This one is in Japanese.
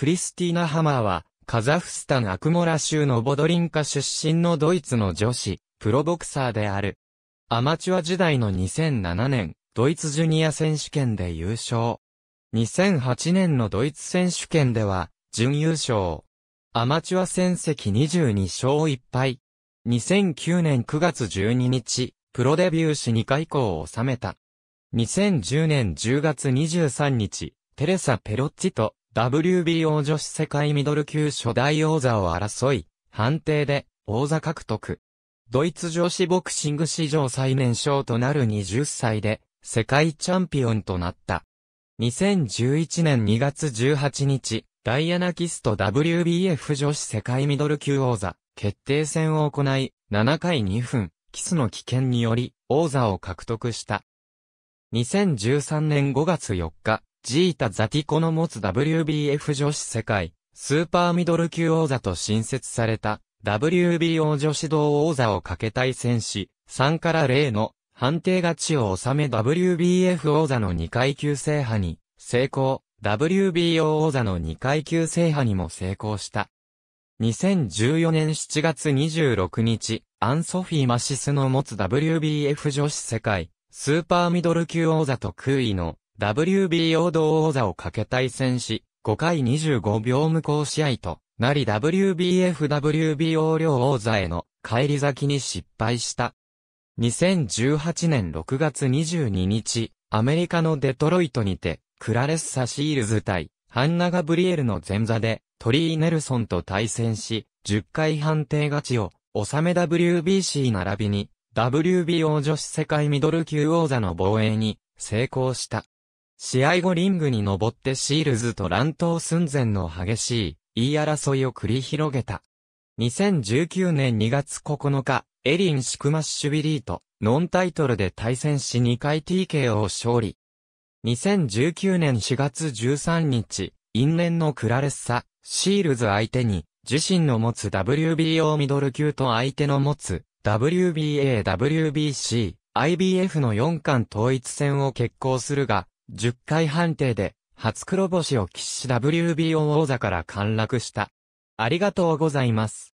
クリスティーナ・ハマーは、カザフスタン・アクモラ州のボドリンカ出身のドイツの女子、プロボクサーである。アマチュア時代の2007年、ドイツジュニア選手権で優勝。2008年のドイツ選手権では、準優勝。アマチュア戦績22勝1敗。2009年9月12日、プロデビューし2回以降を収めた。2010年10月23日、テレサ・ペロッチと WBO 女子世界ミドル級初代王座を争い、判定で王座獲得。ドイツ女子ボクシング史上最年少となる20歳で世界チャンピオンとなった。2011年2月18日、ダイアナキスト WBF 女子世界ミドル級王座決定戦を行い、7回2分、キスの危険により王座を獲得した。2013年5月4日、ジータ・ザティコの持つ WBF 女子世界、スーパーミドル級王座と新設された、WBO 女子同王座をかけ対戦し、3から0の判定勝ちを収め WBF 王座の2階級制覇に成功、WBO 王座の2階級制覇にも成功した。2014年7月26日、アンソフィー・マシスの持つ WBF 女子世界、スーパーミドル級王座と空位の WBO 同王座をかけ対戦し、5回25秒無効試合となり WBF WBO 両王座への帰り咲きに失敗した。2018年6月22日、アメリカのデトロイトにて、クラレッサ・シールズ対、ハンナ・ガブリエルの前座で、トリー・ネルソンと対戦し、10回判定勝ちを、収め WBC 並びに、WBO 女子世界ミドル級王座の防衛に、成功した。試合後リングに登ってシールズと乱闘寸前の激しい言い争いを繰り広げた。2019年2月9日、エリン・シクマッシュビリーとノンタイトルで対戦し2回 TKO を勝利。2019年4月13日、因縁のクラレッサ、シールズ相手に、自身の持つ WBO ミドル級と相手の持つ WBA、WBC、IBF の4巻統一戦を決行するが、10回判定で、初黒星を喫し WBO 王座から陥落した。ありがとうございます。